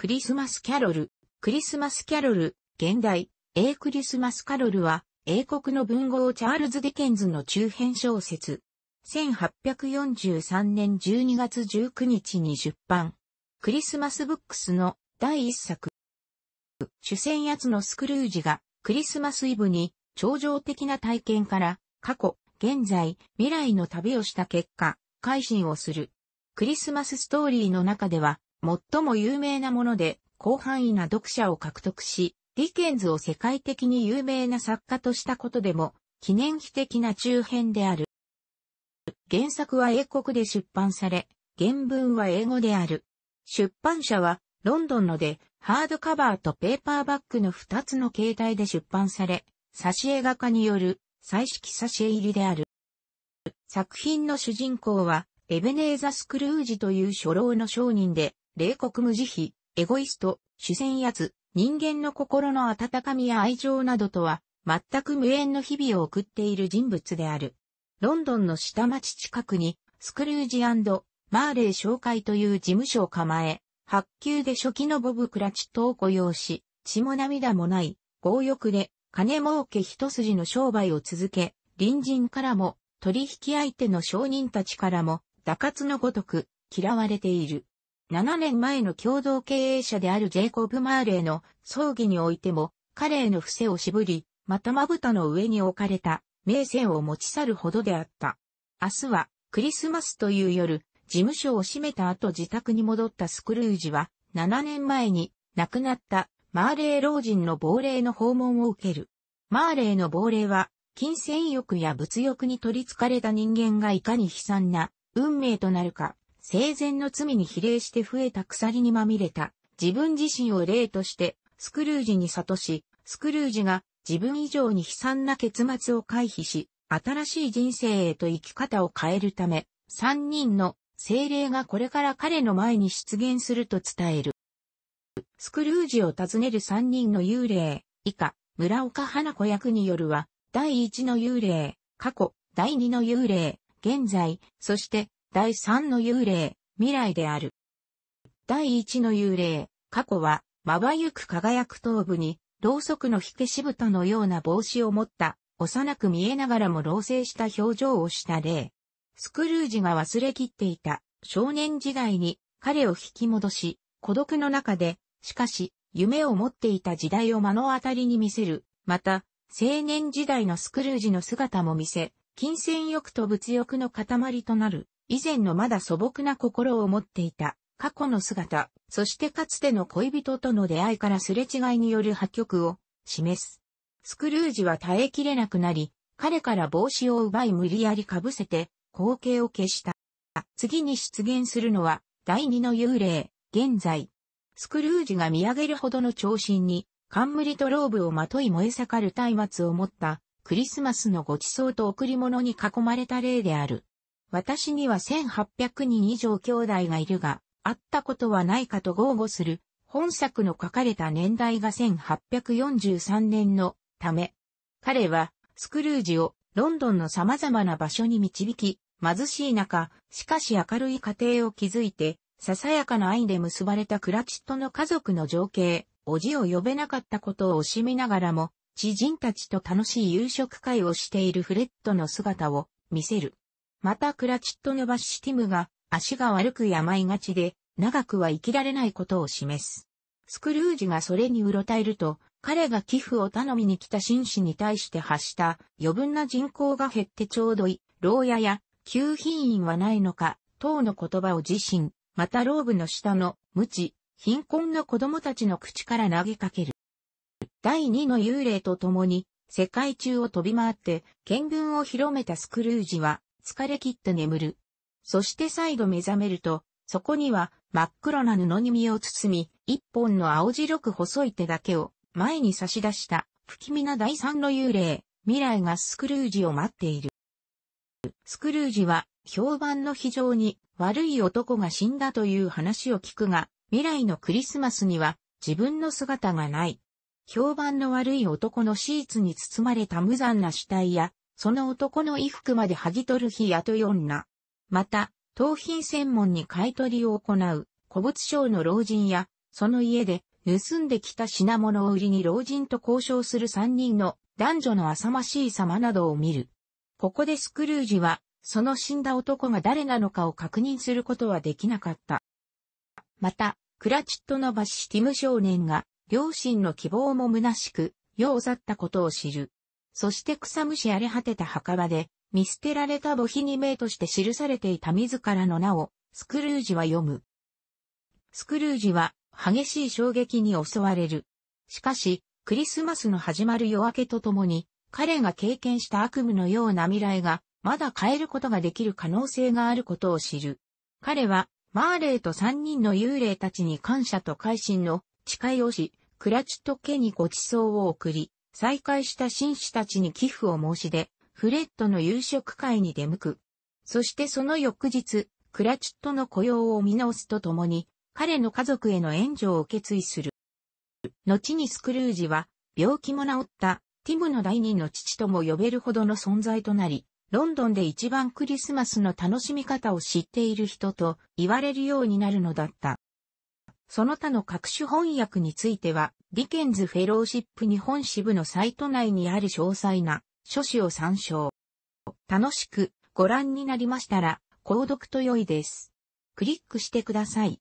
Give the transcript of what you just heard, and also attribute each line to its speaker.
Speaker 1: クリスマスキャロル、クリスマスキャロル、現代、A クリスマスカロルは、英国の文豪チャールズ・ディケンズの中編小説。1843年12月19日に出版。クリスマスブックスの第一作。主戦奴のスクルージがクリスマスイブに超常的な体験から過去、現在、未来の旅をした結果、改心をする。クリスマスストーリーの中では最も有名なもので、広範囲な読者を獲得し、ディケンズを世界的に有名な作家としたことでも、記念碑的な中編である。原作は英国で出版され、原文は英語である。出版社は、ロンドンので、ハードカバーとペーパーバッグの2つの形態で出版され、挿絵画家による、彩色挿絵入りである。作品の主人公は、エベネーザ・スクルージという初老の商人で、冷酷無慈悲、エゴイスト、主戦やつ、人間の心の温かみや愛情などとは、全く無縁の日々を送っている人物である。ロンドンの下町近くに、スクルージマーレー商会という事務所を構え、発給で初期のボブ・クラチットを雇用し、血も涙もない、強欲で、金儲け一筋の商売を続け、隣人からも、取引相手の商人たちからも、打滑のごとく、嫌われている。7年前の共同経営者であるジェイコブ・マーレーの葬儀においても、彼への伏せを絞り、またまぶたの上に置かれた名声を持ち去るほどであった。明日はクリスマスという夜、事務所を閉めた後自宅に戻ったスクルージは、7年前に亡くなったマーレー老人の亡霊の訪問を受ける。マーレーの亡霊は、金銭欲や物欲に取り憑かれた人間がいかに悲惨な運命となるか、生前の罪に比例して増えた鎖にまみれた自分自身を例としてスクルージに悟し、スクルージが自分以上に悲惨な結末を回避し、新しい人生へと生き方を変えるため、三人の精霊がこれから彼の前に出現すると伝える。スクルージを訪ねる三人の幽霊、以下、村岡花子役によるは、第一の幽霊、過去、第二の幽霊、現在、そして第3の幽霊、未来である。第1の幽霊、過去は、まばゆく輝く頭部に、ろうそくの火消し蓋のような帽子を持った、幼く見えながらも老成した表情をした霊。スクルージが忘れきっていた少年時代に彼を引き戻し、孤独の中で、しかし、夢を持っていた時代を目の当たりに見せる。また、青年時代のスクルージの姿も見せ、金銭欲と物欲の塊となる。以前のまだ素朴な心を持っていた、過去の姿、そしてかつての恋人との出会いからすれ違いによる破局を示す。スクルージは耐えきれなくなり、彼から帽子を奪い無理やり被せて、光景を消した。次に出現するのは、第二の幽霊、現在。スクルージが見上げるほどの長身に、冠とローブをまとい燃え盛る松明を持った、クリスマスのごちそうと贈り物に囲まれた例である。私には1800人以上兄弟がいるが、会ったことはないかと豪語する、本作の書かれた年代が1843年のため、彼はスクルージをロンドンの様々な場所に導き、貧しい中、しかし明るい家庭を築いて、ささやかな愛で結ばれたクラチットの家族の情景、おじを呼べなかったことを惜しみながらも、知人たちと楽しい夕食会をしているフレッドの姿を見せる。またクラチットのバシティムが足が悪く病がちで長くは生きられないことを示す。スクルージがそれにうろたえると、彼が寄付を頼みに来た紳士に対して発した余分な人口が減ってちょうどい、い牢屋や給品員はないのか、等の言葉を自身、またローブの下の無知、貧困の子供たちの口から投げかける。第二の幽霊と共に世界中を飛び回って見聞を広めたスクルージは疲れ切って眠る。そして再度目覚めると、そこには真っ黒な布に身を包み、一本の青白く細い手だけを前に差し出した不気味な第三の幽霊、未来がスクルージを待っている。スクルージは評判の非常に悪い男が死んだという話を聞くが、未来のクリスマスには自分の姿がない。評判の悪い男のシーツに包まれた無残な死体やその男の衣服まで剥ぎ取る日雇い女。また、盗品専門に買い取りを行う、古物商の老人や、その家で、盗んできた品物を売りに老人と交渉する三人の男女の浅ましい様などを見る。ここでスクルージは、その死んだ男が誰なのかを確認することはできなかった。また、クラチットのバシティム少年が、両親の希望も虚しく、世を去ったことを知る。そして草むし荒れ果てた墓場で、見捨てられた母碑に名として記されていた自らの名を、スクルージは読む。スクルージは、激しい衝撃に襲われる。しかし、クリスマスの始まる夜明けとともに、彼が経験した悪夢のような未来が、まだ変えることができる可能性があることを知る。彼は、マーレーと三人の幽霊たちに感謝と改心の誓いをし、クラチット家にご馳走を送り、再会した紳士たちに寄付を申し出、フレッドの夕食会に出向く。そしてその翌日、クラチットの雇用を見直すとともに、彼の家族への援助を決意する。後にスクルージは、病気も治ったティムの第二の父とも呼べるほどの存在となり、ロンドンで一番クリスマスの楽しみ方を知っている人と言われるようになるのだった。その他の各種翻訳については、ディケンズフェローシップ日本支部のサイト内にある詳細な書誌を参照。楽しくご覧になりましたら、購読と良いです。クリックしてください。